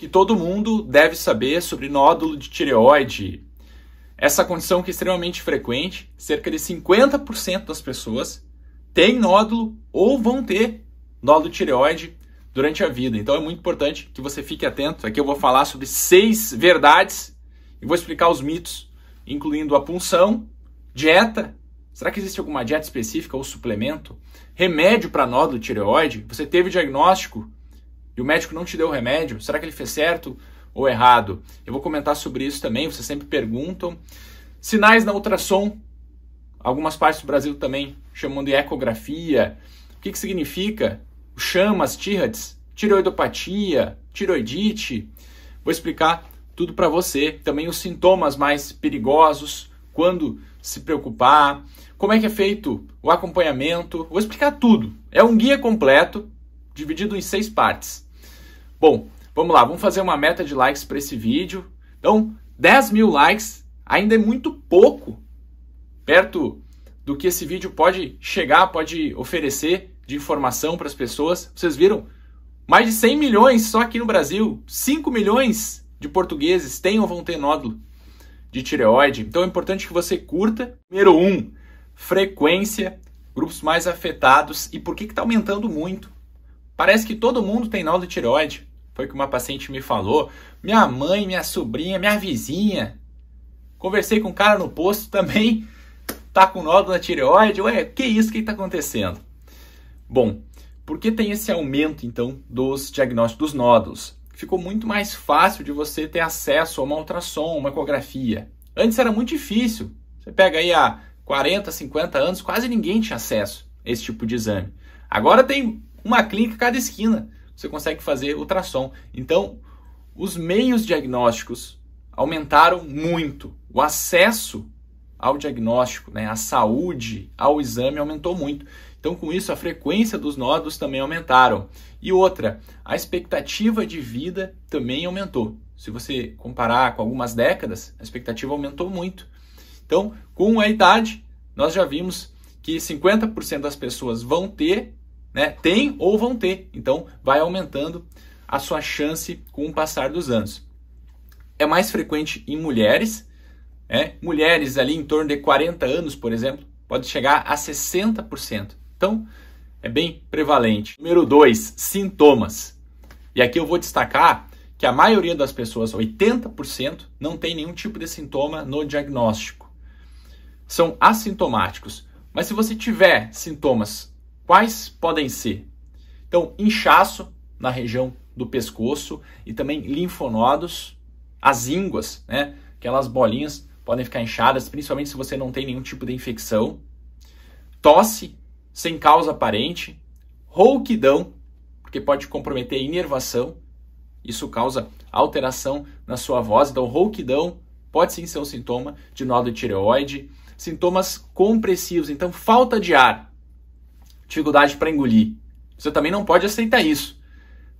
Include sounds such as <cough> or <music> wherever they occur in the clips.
que todo mundo deve saber sobre nódulo de tireoide. Essa condição que é extremamente frequente, cerca de 50% das pessoas têm nódulo ou vão ter nódulo de tireoide durante a vida. Então é muito importante que você fique atento. Aqui eu vou falar sobre seis verdades e vou explicar os mitos, incluindo a punção, dieta. Será que existe alguma dieta específica ou suplemento? Remédio para nódulo tireoide? Você teve diagnóstico o médico não te deu o remédio, será que ele fez certo ou errado? Eu vou comentar sobre isso também, vocês sempre perguntam. Sinais na ultrassom, algumas partes do Brasil também chamam de ecografia. O que, que significa? chamas, tirades, tiroidopatia, tiroidite. Vou explicar tudo para você. Também os sintomas mais perigosos, quando se preocupar, como é que é feito o acompanhamento. Vou explicar tudo. É um guia completo, dividido em seis partes. Bom, vamos lá, vamos fazer uma meta de likes para esse vídeo. Então, 10 mil likes ainda é muito pouco, perto do que esse vídeo pode chegar, pode oferecer de informação para as pessoas. Vocês viram? Mais de 100 milhões só aqui no Brasil, 5 milhões de portugueses têm ou vão ter nódulo de tireoide. Então é importante que você curta. Número 1, um, frequência, grupos mais afetados e por que está aumentando muito. Parece que todo mundo tem nódulo de tireoide. Foi que uma paciente me falou. Minha mãe, minha sobrinha, minha vizinha. Conversei com um cara no posto <laughs> também, tá com nódulo na tireoide. Ué, que isso que está acontecendo? Bom, por que tem esse aumento então dos diagnósticos dos nódulos? Ficou muito mais fácil de você ter acesso a uma ultrassom, uma ecografia. Antes era muito difícil. Você pega aí há 40, 50 anos, quase ninguém tinha acesso a esse tipo de exame. Agora tem uma clínica a cada esquina você consegue fazer ultrassom. Então, os meios diagnósticos aumentaram muito. O acesso ao diagnóstico, né, à saúde, ao exame aumentou muito. Então, com isso, a frequência dos nódulos também aumentaram. E outra, a expectativa de vida também aumentou. Se você comparar com algumas décadas, a expectativa aumentou muito. Então, com a idade, nós já vimos que 50% das pessoas vão ter né? Tem ou vão ter. Então vai aumentando a sua chance com o passar dos anos. É mais frequente em mulheres, né? Mulheres ali em torno de 40 anos, por exemplo, pode chegar a 60%. Então, é bem prevalente. Número 2, sintomas. E aqui eu vou destacar que a maioria das pessoas, 80%, não tem nenhum tipo de sintoma no diagnóstico. São assintomáticos. Mas se você tiver sintomas Quais podem ser? Então, inchaço na região do pescoço e também linfonodos, as ínguas, né? Aquelas bolinhas podem ficar inchadas, principalmente se você não tem nenhum tipo de infecção. Tosse sem causa aparente, rouquidão, porque pode comprometer a inervação. Isso causa alteração na sua voz, então rouquidão pode sim ser um sintoma de nódulo tireoide. Sintomas compressivos, então falta de ar, dificuldade para engolir. Você também não pode aceitar isso.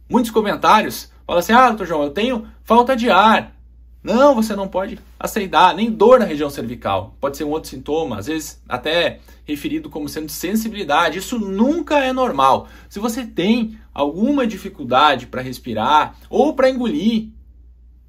Muitos comentários falam assim: ah, doutor João, eu tenho falta de ar. Não, você não pode aceitar, nem dor na região cervical. Pode ser um outro sintoma, às vezes até referido como sendo sensibilidade. Isso nunca é normal. Se você tem alguma dificuldade para respirar ou para engolir,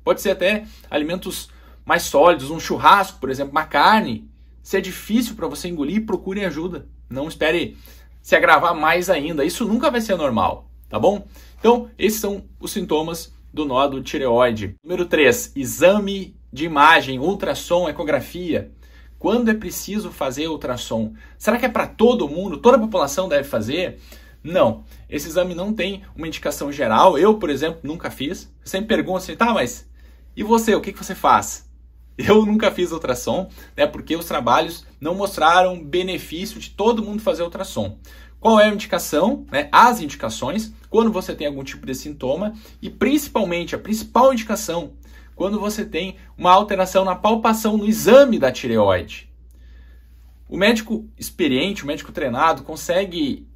pode ser até alimentos mais sólidos, um churrasco, por exemplo, uma carne, se é difícil para você engolir, procure ajuda. Não espere se agravar mais ainda. Isso nunca vai ser normal, tá bom? Então, esses são os sintomas do nódulo tireoide. Número 3, exame de imagem, ultrassom, ecografia. Quando é preciso fazer ultrassom? Será que é para todo mundo? Toda a população deve fazer? Não. Esse exame não tem uma indicação geral. Eu, por exemplo, nunca fiz. Eu sempre pergunto assim, tá, mas e você? O que, que você faz? Eu nunca fiz ultrassom, né, porque os trabalhos não mostraram benefício de todo mundo fazer ultrassom. Qual é a indicação, né, as indicações, quando você tem algum tipo de sintoma e principalmente a principal indicação, quando você tem uma alteração na palpação no exame da tireoide. O médico experiente, o médico treinado, consegue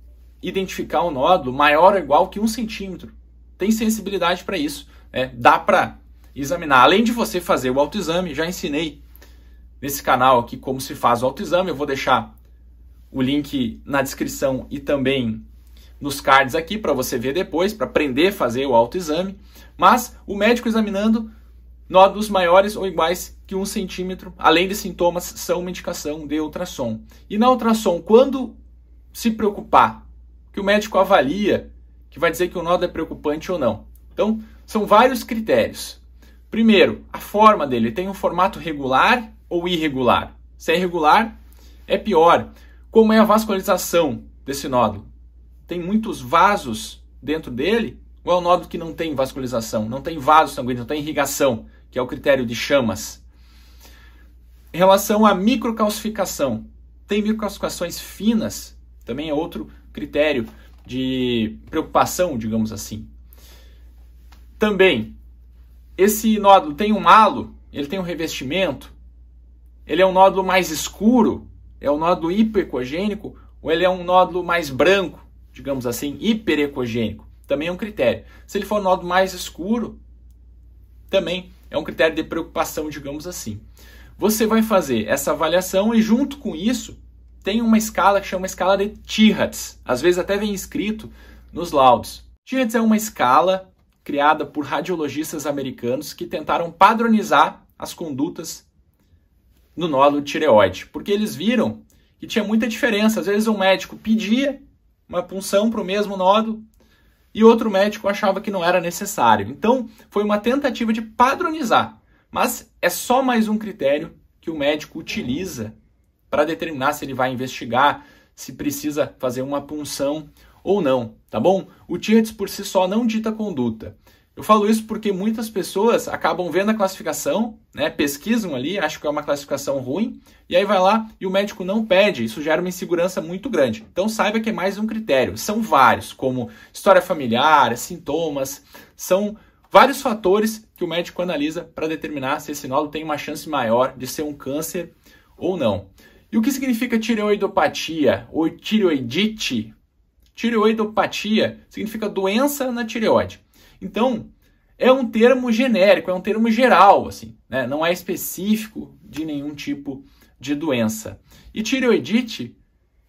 identificar um nódulo maior ou igual que um centímetro. Tem sensibilidade para isso. Né? Dá para examinar. Além de você fazer o autoexame, já ensinei nesse canal aqui como se faz o autoexame. Eu vou deixar o link na descrição e também nos cards aqui para você ver depois, para aprender a fazer o autoexame. Mas o médico examinando nódulos maiores ou iguais que um centímetro, além de sintomas, são uma indicação de ultrassom. E na ultrassom, quando se preocupar, que o médico avalia que vai dizer que o nódulo é preocupante ou não. Então, são vários critérios. Primeiro, a forma dele tem um formato regular ou irregular? Se é irregular, é pior. Como é a vascularização desse nódulo? Tem muitos vasos dentro dele? Ou é um nódulo que não tem vascularização, não tem vaso sanguíneo, não tem irrigação, que é o critério de chamas? Em relação à microcalcificação, tem microcalcificações finas? Também é outro critério de preocupação, digamos assim. Também esse nódulo tem um halo, ele tem um revestimento, ele é um nódulo mais escuro, é um nódulo hipoecogênico, ou ele é um nódulo mais branco, digamos assim, hiperecogênico. Também é um critério. Se ele for um nódulo mais escuro, também é um critério de preocupação, digamos assim. Você vai fazer essa avaliação e junto com isso tem uma escala que chama escala de Tihats. Às vezes até vem escrito nos laudos. Tihats é uma escala criada por radiologistas americanos que tentaram padronizar as condutas no nódulo tireoide, porque eles viram que tinha muita diferença. Às vezes um médico pedia uma punção para o mesmo nódulo e outro médico achava que não era necessário. Então, foi uma tentativa de padronizar, mas é só mais um critério que o médico utiliza para determinar se ele vai investigar, se precisa fazer uma punção ou não tá bom? O TIRTS por si só não dita conduta. Eu falo isso porque muitas pessoas acabam vendo a classificação, né, pesquisam ali, acham que é uma classificação ruim, e aí vai lá e o médico não pede, isso gera uma insegurança muito grande. Então saiba que é mais um critério, são vários, como história familiar, sintomas, são vários fatores que o médico analisa para determinar se esse nódulo tem uma chance maior de ser um câncer ou não. E o que significa tireoidopatia ou tireoidite Tireoidopatia significa doença na tireoide. Então, é um termo genérico, é um termo geral, assim, né? não é específico de nenhum tipo de doença. E tireoidite,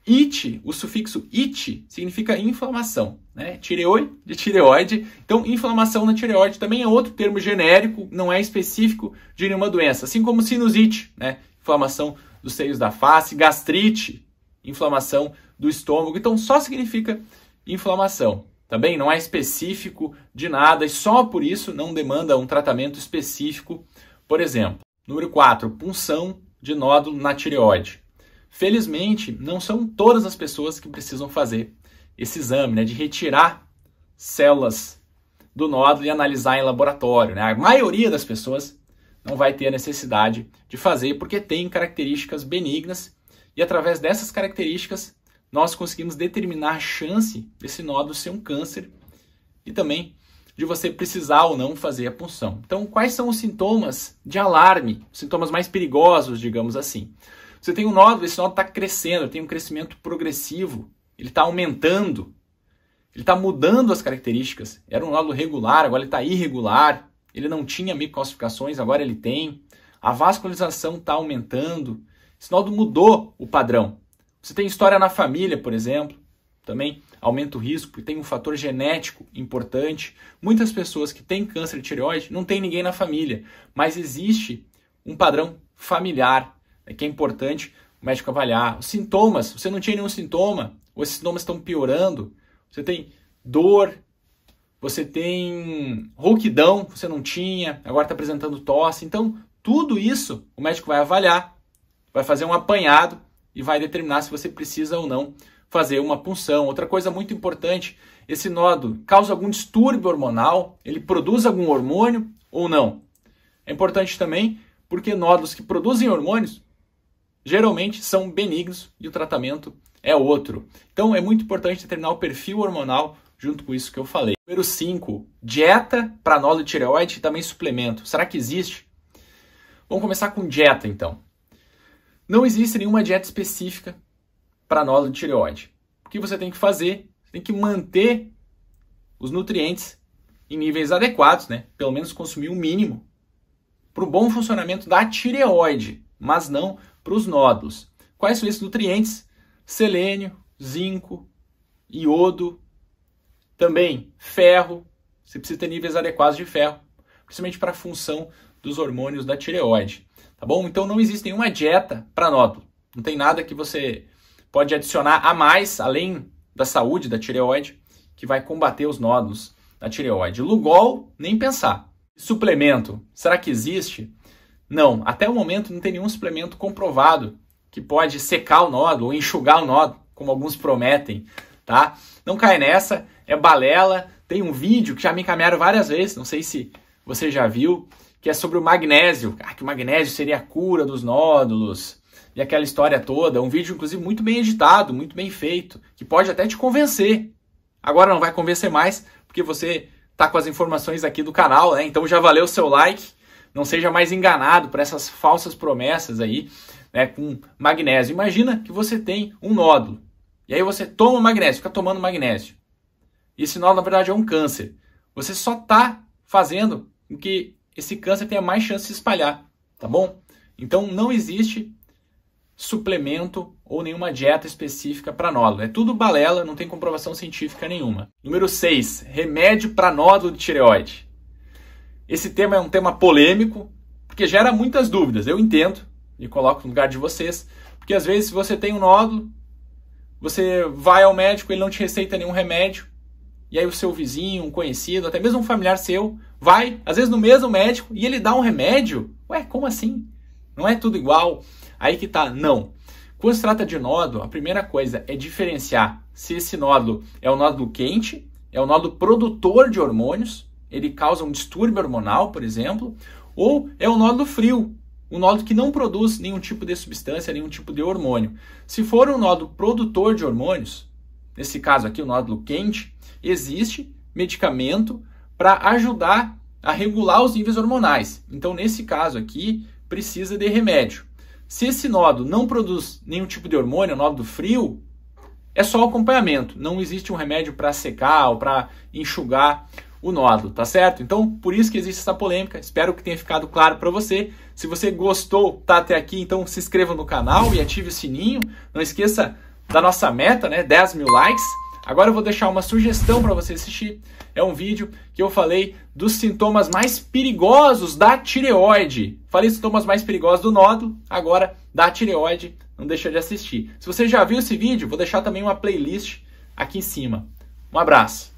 it, o sufixo it, significa inflamação, né? Tireoi, de tireoide. Então, inflamação na tireoide também é outro termo genérico, não é específico de nenhuma doença, assim como sinusite, né? Inflamação dos seios da face, gastrite, inflamação do estômago. Então só significa inflamação. Também tá não é específico de nada e só por isso não demanda um tratamento específico. Por exemplo, número 4, punção de nódulo na tireoide. Felizmente, não são todas as pessoas que precisam fazer esse exame, né, de retirar células do nódulo e analisar em laboratório. Né? A maioria das pessoas não vai ter a necessidade de fazer porque tem características benignas e através dessas características, nós conseguimos determinar a chance desse nódulo ser um câncer e também de você precisar ou não fazer a punção. Então, quais são os sintomas de alarme, sintomas mais perigosos, digamos assim? Você tem um nódulo, esse nódulo está crescendo, tem um crescimento progressivo, ele está aumentando, ele está mudando as características. Era um nódulo regular, agora ele está irregular, ele não tinha microcalcificações, agora ele tem. A vascularização está aumentando, Sinaldo mudou o padrão. Você tem história na família, por exemplo, também aumenta o risco, porque tem um fator genético importante. Muitas pessoas que têm câncer de tireoide não tem ninguém na família, mas existe um padrão familiar né, que é importante o médico avaliar. Os sintomas, você não tinha nenhum sintoma, ou esses sintomas estão piorando, você tem dor, você tem rouquidão, você não tinha, agora está apresentando tosse. Então, tudo isso o médico vai avaliar vai fazer um apanhado e vai determinar se você precisa ou não fazer uma punção. Outra coisa muito importante, esse nódulo causa algum distúrbio hormonal? Ele produz algum hormônio ou não? É importante também porque nódulos que produzem hormônios geralmente são benignos e o tratamento é outro. Então é muito importante determinar o perfil hormonal junto com isso que eu falei. Número 5, dieta para nódulo de tireoide e também suplemento. Será que existe? Vamos começar com dieta então. Não existe nenhuma dieta específica para nódulo de tireoide. O que você tem que fazer? Você tem que manter os nutrientes em níveis adequados, né? Pelo menos consumir o um mínimo para o bom funcionamento da tireoide, mas não para os nódulos. Quais são esses nutrientes? Selênio, zinco, iodo, também ferro. Você precisa ter níveis adequados de ferro, principalmente para a função dos hormônios da tireoide tá bom? Então não existe nenhuma dieta para nódulo. Não tem nada que você pode adicionar a mais, além da saúde da tireoide, que vai combater os nódulos da tireoide. Lugol, nem pensar. Suplemento, será que existe? Não, até o momento não tem nenhum suplemento comprovado que pode secar o nódulo ou enxugar o nódulo, como alguns prometem, tá? Não cai nessa, é balela. Tem um vídeo que já me encaminharam várias vezes, não sei se você já viu, que é sobre o magnésio, ah, que o magnésio seria a cura dos nódulos e aquela história toda. Um vídeo, inclusive, muito bem editado, muito bem feito, que pode até te convencer. Agora não vai convencer mais, porque você está com as informações aqui do canal, né? Então já valeu o seu like. Não seja mais enganado por essas falsas promessas aí, né? Com magnésio. Imagina que você tem um nódulo. E aí você toma magnésio, fica tomando magnésio. E esse nódulo, na verdade, é um câncer. Você só está fazendo com que esse câncer tenha mais chance de se espalhar, tá bom? Então não existe suplemento ou nenhuma dieta específica para nódulo. É tudo balela, não tem comprovação científica nenhuma. Número 6, remédio para nódulo de tireoide. Esse tema é um tema polêmico, porque gera muitas dúvidas. Eu entendo e coloco no lugar de vocês, porque às vezes você tem um nódulo, você vai ao médico, ele não te receita nenhum remédio, e aí o seu vizinho, um conhecido, até mesmo um familiar seu, vai, às vezes no mesmo médico, e ele dá um remédio? Ué, como assim? Não é tudo igual? Aí que tá, não. Quando se trata de nódulo, a primeira coisa é diferenciar se esse nódulo é o nódulo quente, é o nódulo produtor de hormônios, ele causa um distúrbio hormonal, por exemplo, ou é o nódulo frio, um nódulo que não produz nenhum tipo de substância, nenhum tipo de hormônio. Se for um nódulo produtor de hormônios, nesse caso aqui o nódulo quente, existe medicamento para ajudar a regular os níveis hormonais. Então, nesse caso aqui, precisa de remédio. Se esse nódulo não produz nenhum tipo de hormônio, o é nódulo frio, é só acompanhamento. Não existe um remédio para secar ou para enxugar o nódulo, tá certo? Então, por isso que existe essa polêmica. Espero que tenha ficado claro para você. Se você gostou, tá até aqui, então se inscreva no canal e ative o sininho. Não esqueça da nossa meta, né? 10 mil likes. Agora eu vou deixar uma sugestão para você assistir. É um vídeo que eu falei dos sintomas mais perigosos da tireoide. Falei sintomas mais perigosos do nódulo, agora da tireoide. Não deixa de assistir. Se você já viu esse vídeo, vou deixar também uma playlist aqui em cima. Um abraço.